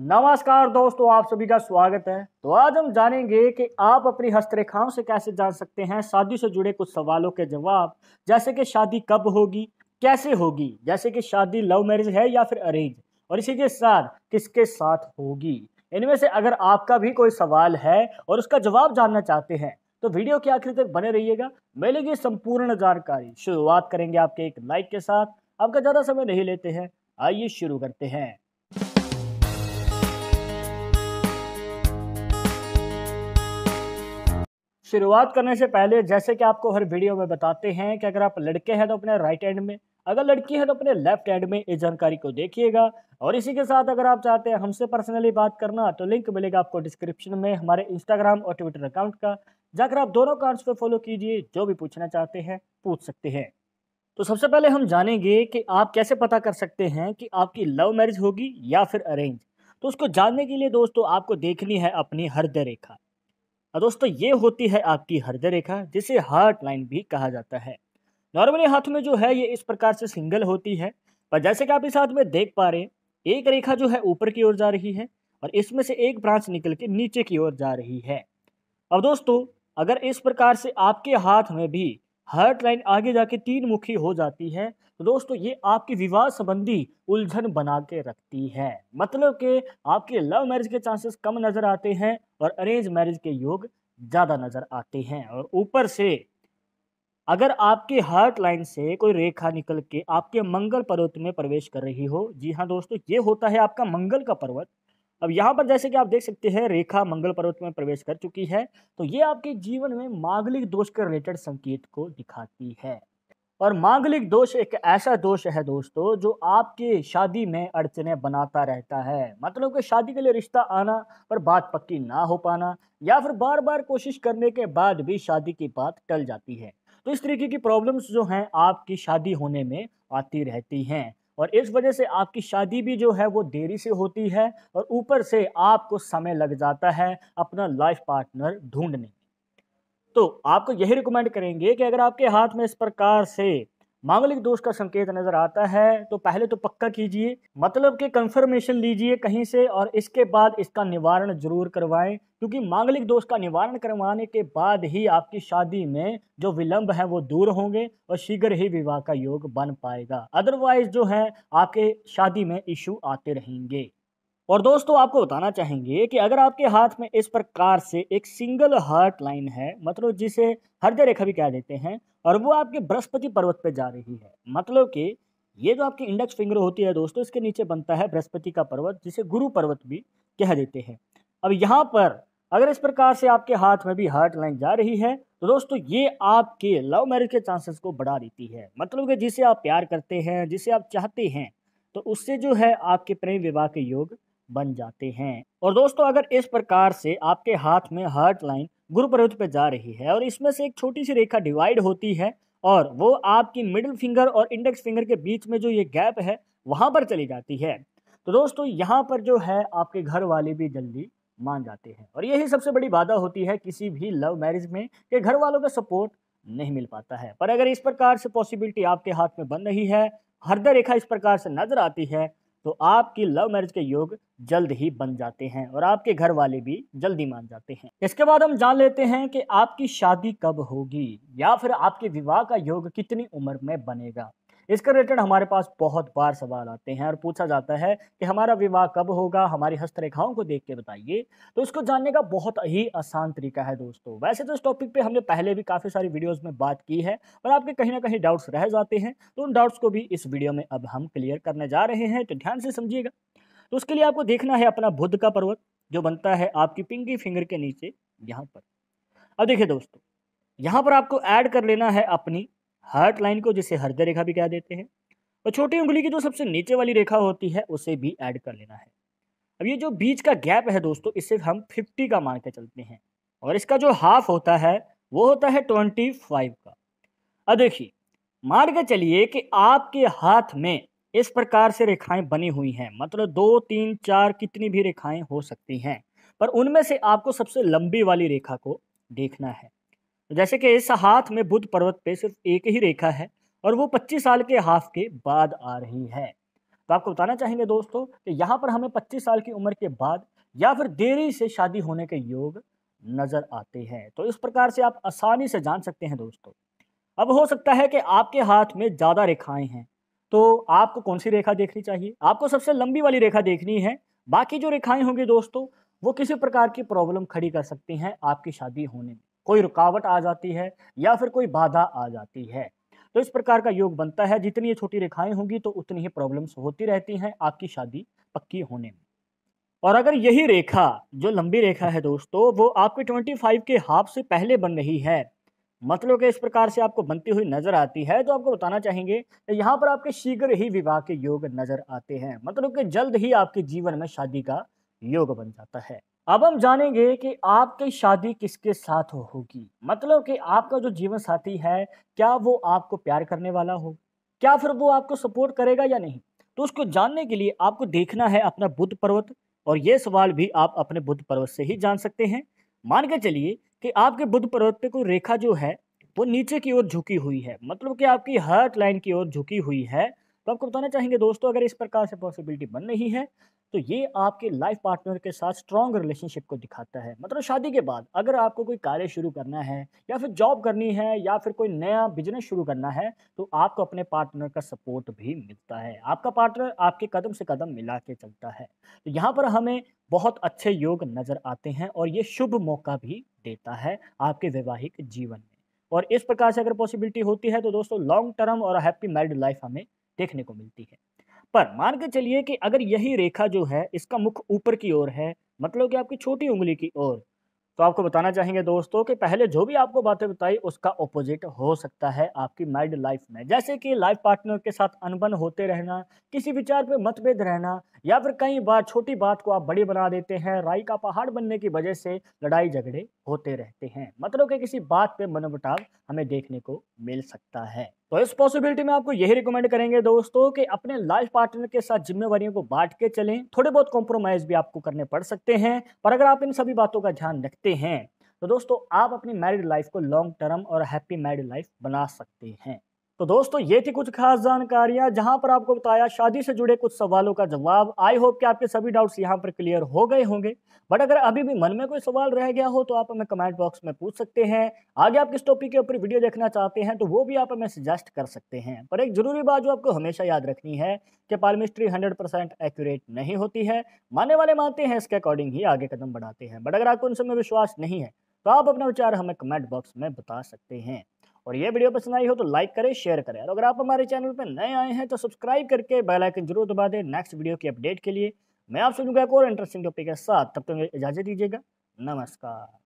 नमस्कार दोस्तों आप सभी का स्वागत है तो आज हम जानेंगे कि आप अपनी हस्तरेखाओं से कैसे जान सकते हैं शादी से जुड़े कुछ सवालों के जवाब जैसे कि शादी कब होगी कैसे होगी जैसे कि शादी लव मैरिज है या फिर अरेंज और इसी के साथ किसके साथ होगी इनमें से अगर आपका भी कोई सवाल है और उसका जवाब जानना चाहते हैं तो वीडियो के आखिर तक बने रहिएगा मिलेगी संपूर्ण जानकारी शुरुआत करेंगे आपके एक लाइक के साथ आपका ज़्यादा समय नहीं लेते हैं आइए शुरू करते हैं शुरुआत करने से पहले जैसे कि आपको हर वीडियो में बताते हैं कि अगर आप लड़के हैं तो अपने राइट हैंड में अगर लड़की है तो अपने लेफ्ट हैंड में इस जानकारी को देखिएगा और इसी के साथ अगर आप चाहते हैं हमसे पर्सनली बात करना तो लिंक मिलेगा आपको डिस्क्रिप्शन में हमारे इंस्टाग्राम और ट्विटर अकाउंट का जाकर आप दोनों अकाउंट्स पर फॉलो कीजिए जो भी पूछना चाहते हैं पूछ सकते हैं तो सबसे पहले हम जानेंगे कि आप कैसे पता कर सकते हैं कि आपकी लव मैरिज होगी या फिर अरेंज तो उसको जानने के लिए दोस्तों आपको देखनी है अपनी हृदय रेखा हाँ दोस्तों ये होती है आपकी हृदय रेखा जिसे हार्ट लाइन भी कहा जाता है नॉर्मली हाथ में जो है ये इस प्रकार से सिंगल होती है पर जैसे कि आप इस हाथ में देख पा रहे हैं एक रेखा जो है ऊपर की ओर जा रही है और इसमें से एक ब्रांच निकल के नीचे की ओर जा रही है अब दोस्तों अगर इस प्रकार से आपके हाथ में भी हार्ट लाइन आगे जाके तीन मुखी हो जाती है तो दोस्तों ये आपकी विवाह संबंधी उलझन बना के रखती है मतलब कि आपके लव मैरिज के चांसेस कम नज़र आते हैं और अरेंज मैरिज के योग ज़्यादा नज़र आते हैं और ऊपर से अगर आपके हार्ट लाइन से कोई रेखा निकल के आपके मंगल पर्वत में प्रवेश कर रही हो जी हाँ दोस्तों ये होता है आपका मंगल का पर्वत अब यहाँ पर जैसे कि आप देख सकते हैं रेखा मंगल पर्वत में प्रवेश कर चुकी है तो ये आपके जीवन में मांगलिक दोष के रिलेटेड संकेत को दिखाती है और मांगलिक दोष एक ऐसा दोष है दोस्तों जो आपके शादी में अड़चने बनाता रहता है मतलब कि शादी के लिए रिश्ता आना पर बात पक्की ना हो पाना या फिर बार बार कोशिश करने के बाद भी शादी की बात टल जाती है तो इस तरीके की प्रॉब्लम्स जो हैं आपकी शादी होने में आती रहती हैं और इस वजह से आपकी शादी भी जो है वो देरी से होती है और ऊपर से आपको समय लग जाता है अपना लाइफ पार्टनर ढूंढने तो आपको यही रिकमेंड करेंगे कि अगर आपके हाथ में इस प्रकार से मांगलिक दोष का संकेत नजर आता है तो पहले तो पक्का कीजिए मतलब कि कंफर्मेशन लीजिए कहीं से और इसके बाद इसका निवारण जरूर करवाएं क्योंकि मांगलिक दोष का निवारण करवाने के बाद ही आपकी शादी में जो विलंब है वो दूर होंगे और शीघ्र ही विवाह का योग बन पाएगा अदरवाइज जो है आपके शादी में इशू आते रहेंगे और दोस्तों आपको बताना चाहेंगे कि अगर आपके हाथ में इस प्रकार से एक सिंगल हार्ट लाइन है मतलब जिसे हृदय रेखा भी कह देते हैं और वो आपके बृहस्पति पर्वत पर जा रही है मतलब कि ये जो आपकी इंडेक्स फिंगर होती है दोस्तों इसके नीचे बनता है बृहस्पति का पर्वत जिसे गुरु पर्वत भी कह देते हैं अब यहाँ पर अगर इस प्रकार से आपके हाथ में भी हार्ट लाइन जा रही है तो दोस्तों ये आपके लव मैरिज के चांसेस को बढ़ा देती है मतलब कि जिसे आप प्यार करते हैं जिसे आप चाहते हैं तो उससे जो है आपके प्रेम विवाह के योग बन जाते हैं और दोस्तों अगर इस प्रकार से आपके हाथ में हार्ट लाइन गुरु पर्वत पे जा रही है और इसमें से एक छोटी सी रेखा डिवाइड होती है और वो आपकी मिडिल फिंगर और इंडेक्स फिंगर के बीच में जो ये गैप है वहां पर चली जाती है तो दोस्तों यहाँ पर जो है आपके घर वाले भी जल्दी मान जाते हैं और यही सबसे बड़ी बाधा होती है किसी भी लव मैरिज में कि घर वालों का सपोर्ट नहीं मिल पाता है पर अगर इस प्रकार से पॉसिबिलिटी आपके हाथ में बन रही है हृदय रेखा इस प्रकार से नजर आती है तो आपकी लव मैरिज के योग जल्द ही बन जाते हैं और आपके घर वाले भी जल्दी मान जाते हैं इसके बाद हम जान लेते हैं कि आपकी शादी कब होगी या फिर आपके विवाह का योग कितनी उम्र में बनेगा इसके रिलेटेड हमारे पास बहुत बार सवाल आते हैं और पूछा जाता है कि हमारा विवाह कब होगा हमारी हस्तरेखाओं को देख के बताइए तो इसको जानने का बहुत ही आसान तरीका है दोस्तों वैसे तो इस टॉपिक पे हमने पहले भी काफ़ी सारी वीडियोज़ में बात की है और आपके कहीं ना कहीं डाउट्स रह जाते हैं तो उन डाउट्स को भी इस वीडियो में अब हम क्लियर करने जा रहे हैं तो ध्यान से समझिएगा तो उसके लिए आपको देखना है अपना बुद्ध का पर्वत जो बनता है आपकी पिंकी फिंगर के नीचे यहाँ पर अब देखिए दोस्तों यहाँ पर आपको ऐड कर लेना है अपनी हार्ट लाइन को जिसे हृदय रेखा भी कह देते हैं और छोटी उंगली की जो सबसे नीचे वाली रेखा होती है उसे भी ऐड कर लेना है अब ये जो बीच का गैप है दोस्तों इसे हम फिफ्टी का मान के चलते हैं और इसका जो हाफ होता है वो होता है ट्वेंटी फाइव का अब देखिए मान के चलिए कि आपके हाथ में इस प्रकार से रेखाएं बनी हुई हैं मतलब दो तीन चार कितनी भी रेखाएं हो सकती हैं पर उनमें से आपको सबसे लंबी वाली रेखा को देखना है जैसे कि इस हाथ में बुद्ध पर्वत पे सिर्फ एक ही रेखा है और वो 25 साल के हाफ के बाद आ रही है तो आपको बताना चाहेंगे दोस्तों कि यहाँ पर हमें 25 साल की उम्र के बाद या फिर देरी से शादी होने के योग नज़र आते हैं तो इस प्रकार से आप आसानी से जान सकते हैं दोस्तों अब हो सकता है कि आपके हाथ में ज़्यादा रेखाएं हैं तो आपको कौन सी रेखा देखनी चाहिए आपको सबसे लंबी वाली रेखा देखनी है बाकी जो रेखाएं होंगी दोस्तों वो किसी प्रकार की प्रॉब्लम खड़ी कर सकती हैं आपकी शादी होने में कोई रुकावट आ जाती है या फिर कोई बाधा आ जाती है तो इस प्रकार का योग बनता है जितनी ये छोटी रेखाएं होंगी तो उतनी ही प्रॉब्लम्स होती रहती हैं आपकी शादी पक्की होने में और अगर यही रेखा जो लंबी रेखा है दोस्तों वो आपके 25 के हाफ से पहले बन रही है मतलब कि इस प्रकार से आपको बनती हुई नजर आती है तो आपको बताना चाहेंगे यहाँ पर आपके शीघ्र ही विवाह के योग नजर आते हैं मतलब कि जल्द ही आपके जीवन में शादी का योग बन जाता है अब हम जानेंगे कि आपकी शादी किसके साथ हो होगी मतलब कि आपका जो जीवन साथी है क्या वो आपको प्यार करने वाला हो क्या फिर वो आपको सपोर्ट करेगा या नहीं तो उसको जानने के लिए आपको देखना है अपना बुद्ध पर्वत और ये सवाल भी आप अपने बुद्ध पर्वत से ही जान सकते हैं मान के चलिए कि आपके बुद्ध पर्वत पे कोई रेखा जो है वो नीचे की ओर झुकी हुई है मतलब कि आपकी हर्ट लाइन की ओर झुकी हुई है तो आपको बताना चाहेंगे दोस्तों अगर इस प्रकार से पॉसिबिलिटी बन रही है तो ये आपके लाइफ पार्टनर के साथ स्ट्रॉन्ग रिलेशनशिप को दिखाता है मतलब शादी के बाद अगर आपको कोई कार्य शुरू करना है या फिर जॉब करनी है या फिर कोई नया बिजनेस शुरू करना है तो आपको अपने पार्टनर का सपोर्ट भी मिलता है आपका पार्टनर आपके कदम से कदम मिला के चलता है तो यहाँ पर हमें बहुत अच्छे योग नज़र आते हैं और ये शुभ मौका भी देता है आपके वैवाहिक जीवन में और इस प्रकार से अगर पॉसिबिलिटी होती है तो दोस्तों लॉन्ग टर्म और हैप्पी मैरिड लाइफ हमें देखने को मिलती है पर मान के चलिए कि अगर यही रेखा जो है इसका मुख ऊपर की ओर है मतलब कि आपकी छोटी उंगली की ओर तो आपको बताना चाहेंगे दोस्तों कि पहले जो भी आपको बातें बताई उसका ऑपोजिट हो सकता है आपकी मैरिड लाइफ में जैसे कि लाइफ पार्टनर के साथ अनबन होते रहना किसी विचार पे मतभेद रहना या फिर कई बार छोटी बात को आप बड़ी बना देते हैं राई का पहाड़ बनने की वजह से लड़ाई झगड़े होते रहते हैं मतलब कि किसी बात पे मनमुटाव हमें देखने को मिल सकता है तो इस पॉसिबिलिटी में आपको यही रिकमेंड करेंगे दोस्तों कि अपने लाइफ पार्टनर के साथ जिम्मेवारियों को बांट के चलें थोड़े बहुत कॉम्प्रोमाइज़ भी आपको करने पड़ सकते हैं पर अगर आप इन सभी बातों का ध्यान रखते हैं तो दोस्तों आप अपनी मैरिड लाइफ को लॉन्ग टर्म और हैप्पी मैरिड लाइफ बना सकते हैं तो दोस्तों ये थी कुछ खास जानकारियां जहां पर आपको बताया शादी से जुड़े कुछ सवालों का जवाब आई होप कि आपके सभी डाउट्स यहां पर क्लियर हो गए होंगे बट अगर अभी भी मन में कोई सवाल रह गया हो तो आप हमें कमेंट बॉक्स में पूछ सकते हैं आगे आप किस टॉपिक के ऊपर वीडियो देखना चाहते हैं तो वो भी आप हमें सजेस्ट कर सकते हैं पर एक जरूरी बात जो आपको हमेशा याद रखनी है कि पालमिस्ट्री हंड्रेड परसेंट एक्यूरेट नहीं होती है मानने वाले मानते हैं इसके अकॉर्डिंग ही आगे कदम बढ़ाते हैं बट अगर आपको उनसे में विश्वास नहीं है तो आप अपना विचार हमें कमेंट बॉक्स में बता सकते हैं और ये वीडियो पसंद आई हो तो लाइक करें शेयर करें और अगर आप हमारे चैनल पर नए आए हैं तो सब्सक्राइब करके बेल आइकन जरूर दबा दें नेक्स्ट वीडियो की अपडेट के लिए मैं आपसे मिलूंगा एक और इंटरेस्टिंग टॉपिक के साथ तब तक तो इजाज़त दीजिएगा नमस्कार